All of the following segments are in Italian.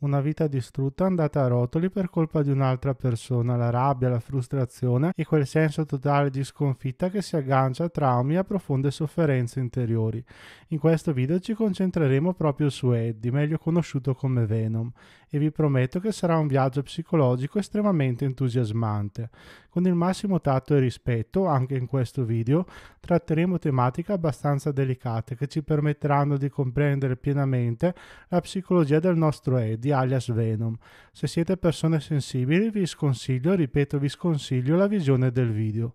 una vita distrutta andata a rotoli per colpa di un'altra persona, la rabbia, la frustrazione e quel senso totale di sconfitta che si aggancia a traumi e a profonde sofferenze interiori. In questo video ci concentreremo proprio su Eddie, meglio conosciuto come Venom, e vi prometto che sarà un viaggio psicologico estremamente entusiasmante. Con il massimo tatto e rispetto, anche in questo video, tratteremo tematiche abbastanza delicate che ci permetteranno di comprendere pienamente la psicologia del nostro Eddie, alias Venom. Se siete persone sensibili vi sconsiglio, ripeto vi sconsiglio la visione del video.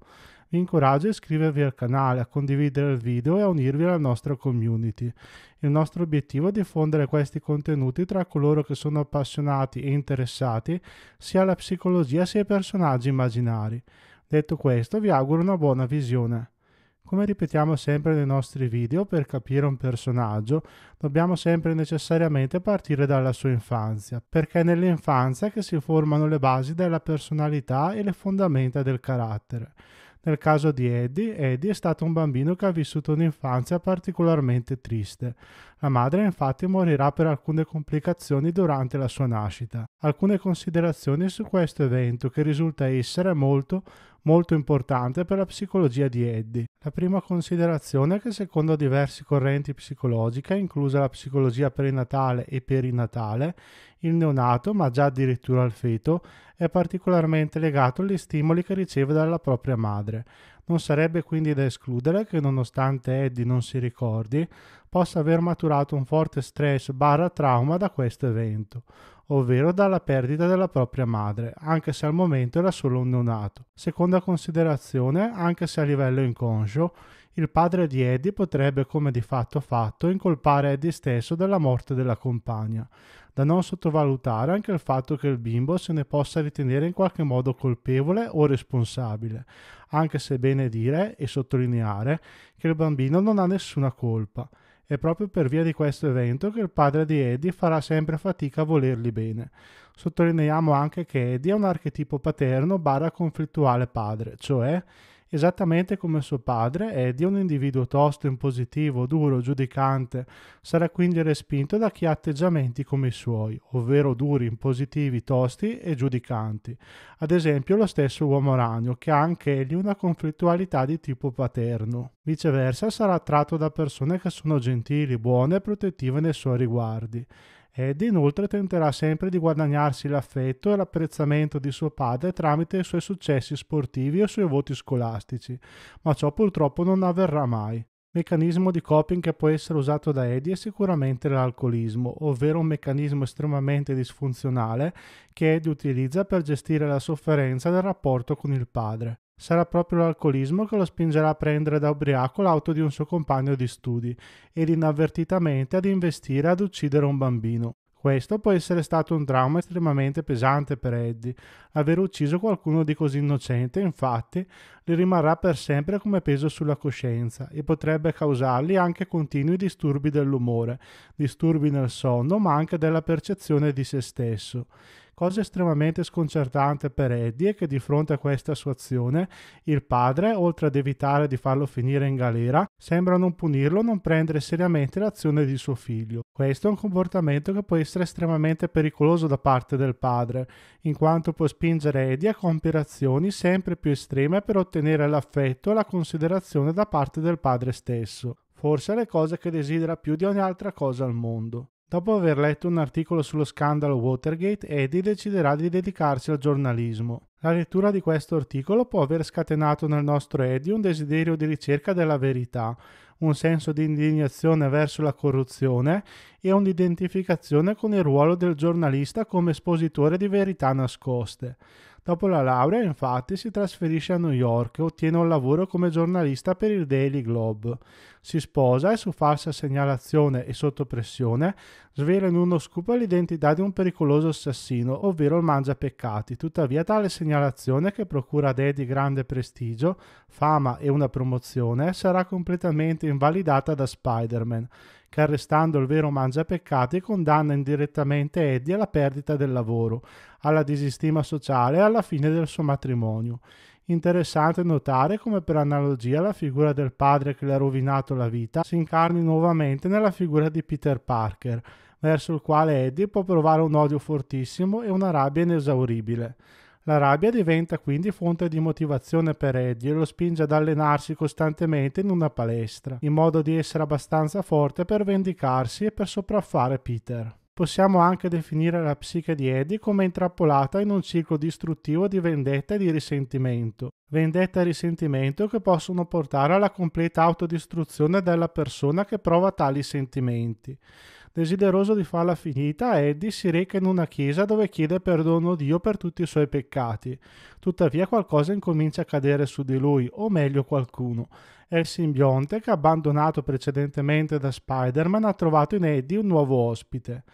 Vi incoraggio a iscrivervi al canale, a condividere il video e a unirvi alla nostra community. Il nostro obiettivo è diffondere questi contenuti tra coloro che sono appassionati e interessati sia alla psicologia sia ai personaggi immaginari. Detto questo, vi auguro una buona visione. Come ripetiamo sempre nei nostri video, per capire un personaggio dobbiamo sempre necessariamente partire dalla sua infanzia, perché è nell'infanzia che si formano le basi della personalità e le fondamenta del carattere. Nel caso di Eddie, Eddie è stato un bambino che ha vissuto un'infanzia particolarmente triste. La madre infatti morirà per alcune complicazioni durante la sua nascita. Alcune considerazioni su questo evento che risulta essere molto molto importante per la psicologia di Eddie. La prima considerazione è che secondo diverse correnti psicologiche, inclusa la psicologia prenatale e perinatale, il neonato, ma già addirittura il feto, è particolarmente legato agli stimoli che riceve dalla propria madre, non sarebbe quindi da escludere che, nonostante Eddie non si ricordi, possa aver maturato un forte stress barra trauma da questo evento, ovvero dalla perdita della propria madre, anche se al momento era solo un neonato. Seconda considerazione, anche se a livello inconscio, il padre di Eddie potrebbe, come di fatto fatto, incolpare Eddie stesso della morte della compagna. Da non sottovalutare anche il fatto che il bimbo se ne possa ritenere in qualche modo colpevole o responsabile, anche se è bene dire e sottolineare che il bambino non ha nessuna colpa. È proprio per via di questo evento che il padre di Eddie farà sempre fatica a volergli bene. Sottolineiamo anche che Eddie è un archetipo paterno barra conflittuale padre, cioè Esattamente come suo padre, Eddie è un individuo tosto, impositivo, duro, giudicante. Sarà quindi respinto da chi ha atteggiamenti come i suoi, ovvero duri, impositivi, tosti e giudicanti. Ad esempio lo stesso uomo ragno, che ha anche egli una conflittualità di tipo paterno. Viceversa sarà attratto da persone che sono gentili, buone e protettive nei suoi riguardi. Ed inoltre tenterà sempre di guadagnarsi l'affetto e l'apprezzamento di suo padre tramite i suoi successi sportivi e i suoi voti scolastici, ma ciò purtroppo non avverrà mai. Meccanismo di coping che può essere usato da Eddie è sicuramente l'alcolismo, ovvero un meccanismo estremamente disfunzionale che Eddie utilizza per gestire la sofferenza del rapporto con il padre. Sarà proprio l'alcolismo che lo spingerà a prendere da ubriaco l'auto di un suo compagno di studi ed inavvertitamente ad investire ad uccidere un bambino. Questo può essere stato un trauma estremamente pesante per Eddie. Aver ucciso qualcuno di così innocente, infatti, gli rimarrà per sempre come peso sulla coscienza e potrebbe causargli anche continui disturbi dell'umore, disturbi nel sonno, ma anche della percezione di se stesso cosa estremamente sconcertante per Eddie è che di fronte a questa sua azione il padre, oltre ad evitare di farlo finire in galera, sembra non punirlo, non prendere seriamente l'azione di suo figlio. Questo è un comportamento che può essere estremamente pericoloso da parte del padre, in quanto può spingere Eddie a compiere azioni sempre più estreme per ottenere l'affetto e la considerazione da parte del padre stesso forse le cose che desidera più di ogni altra cosa al mondo. Dopo aver letto un articolo sullo scandalo Watergate, Eddie deciderà di dedicarsi al giornalismo. La lettura di questo articolo può aver scatenato nel nostro Eddie un desiderio di ricerca della verità, un senso di indignazione verso la corruzione e un'identificazione con il ruolo del giornalista come espositore di verità nascoste. Dopo la laurea, infatti, si trasferisce a New York e ottiene un lavoro come giornalista per il Daily Globe. Si sposa e su falsa segnalazione e sotto pressione svela in uno scoop l'identità di un pericoloso assassino, ovvero il Mangiapeccati. Tuttavia tale segnalazione, che procura a Eddie grande prestigio, fama e una promozione, sarà completamente invalidata da Spider-Man che arrestando il vero mangiapeccati condanna indirettamente Eddie alla perdita del lavoro, alla disistima sociale e alla fine del suo matrimonio. Interessante notare come per analogia la figura del padre che le ha rovinato la vita si incarni nuovamente nella figura di Peter Parker, verso il quale Eddie può provare un odio fortissimo e una rabbia inesauribile. La rabbia diventa quindi fonte di motivazione per Eddie e lo spinge ad allenarsi costantemente in una palestra, in modo di essere abbastanza forte per vendicarsi e per sopraffare Peter. Possiamo anche definire la psiche di Eddie come intrappolata in un ciclo distruttivo di vendetta e di risentimento. Vendetta e risentimento che possono portare alla completa autodistruzione della persona che prova tali sentimenti. Desideroso di farla finita, Eddie si reca in una chiesa dove chiede perdono a Dio per tutti i suoi peccati. Tuttavia qualcosa incomincia a cadere su di lui, o meglio qualcuno. È il simbionte che abbandonato precedentemente da Spider-Man ha trovato in Eddie un nuovo ospite.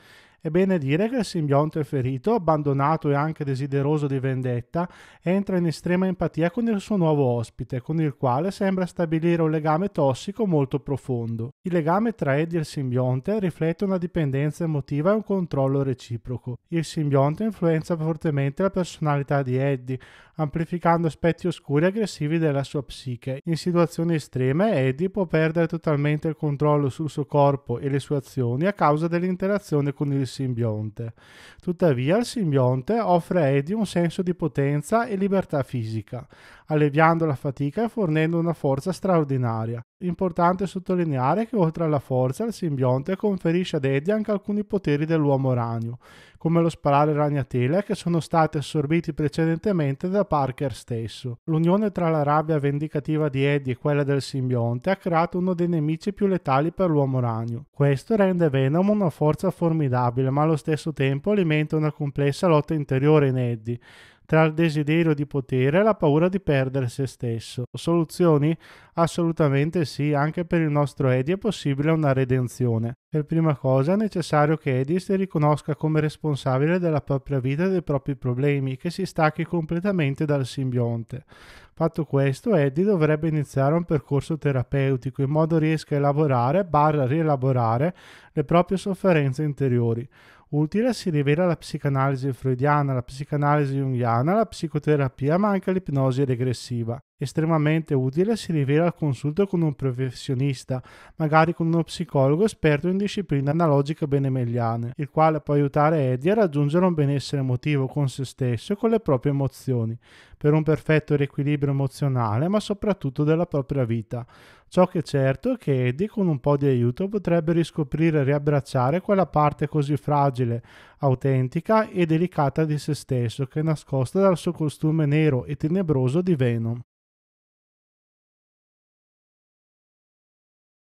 È bene dire che il simbionte ferito, abbandonato e anche desideroso di vendetta, entra in estrema empatia con il suo nuovo ospite, con il quale sembra stabilire un legame tossico molto profondo. Il legame tra Eddie e il simbionte riflette una dipendenza emotiva e un controllo reciproco. Il simbionte influenza fortemente la personalità di Eddie, amplificando aspetti oscuri e aggressivi della sua psiche. In situazioni estreme, Eddie può perdere totalmente il controllo sul suo corpo e le sue azioni a causa dell'interazione con il simbionte. Tuttavia il simbionte offre a Eddie un senso di potenza e libertà fisica, alleviando la fatica e fornendo una forza straordinaria, importante sottolineare che oltre alla forza il simbionte conferisce ad Eddie anche alcuni poteri dell'uomo ragno, come lo sparare ragnatele che sono stati assorbiti precedentemente da Parker stesso. L'unione tra la rabbia vendicativa di Eddie e quella del simbionte ha creato uno dei nemici più letali per l'uomo ragno. Questo rende Venom una forza formidabile ma allo stesso tempo alimenta una complessa lotta interiore in Eddie tra il desiderio di potere e la paura di perdere se stesso. Soluzioni? Assolutamente sì, anche per il nostro Eddie è possibile una redenzione. Per prima cosa è necessario che Eddie si riconosca come responsabile della propria vita e dei propri problemi, che si stacchi completamente dal simbionte. Fatto questo, Eddie dovrebbe iniziare un percorso terapeutico in modo riesca a elaborare, barra rielaborare, le proprie sofferenze interiori utile si rivela la psicanalisi freudiana, la psicanalisi junghiana, la psicoterapia, ma anche l'ipnosi regressiva estremamente utile si rivela il consulto con un professionista, magari con uno psicologo esperto in discipline analogiche benemegliane, il quale può aiutare Eddie a raggiungere un benessere emotivo con se stesso e con le proprie emozioni, per un perfetto riequilibrio emozionale ma soprattutto della propria vita. Ciò che è certo è che Eddie con un po' di aiuto potrebbe riscoprire e riabbracciare quella parte così fragile, autentica e delicata di se stesso che è nascosta dal suo costume nero e tenebroso di Venom.